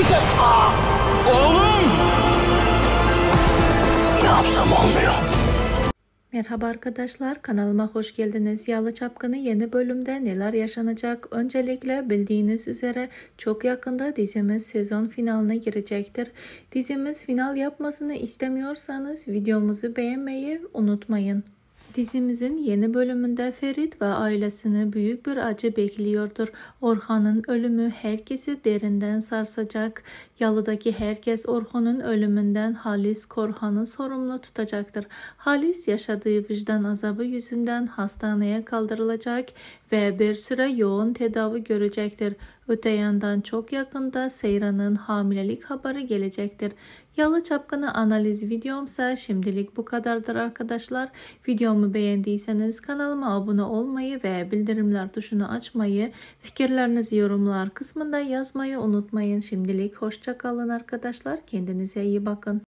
bir şey... Aa! Oğlum! Ne yapsam olmuyor. Merhaba arkadaşlar kanalıma hoş geldiniz. Yalı Çapkını yeni bölümde neler yaşanacak? Öncelikle bildiğiniz üzere çok yakında dizimiz sezon finaline girecektir. Dizimiz final yapmasını istemiyorsanız videomuzu beğenmeyi unutmayın. Dizimizin yeni bölümünde Ferit ve ailesini büyük bir acı bekliyordur. Orhan'ın ölümü herkesi derinden sarsacak. Yalıdaki herkes Orhan'ın ölümünden Halis Korhan'ı sorumlu tutacaktır. Halis yaşadığı vicdan azabı yüzünden hastaneye kaldırılacak ve bir süre yoğun tedavi görecektir. Öte yandan çok yakında Seyran'ın hamilelik haberi gelecektir. Yalı Çapkını analiz videomsa şimdilik bu kadardır arkadaşlar. Videomu beğendiyseniz kanalıma abone olmayı ve bildirimler tuşunu açmayı, fikirlerinizi yorumlar kısmında yazmayı unutmayın. Şimdilik hoşçakalın arkadaşlar. Kendinize iyi bakın.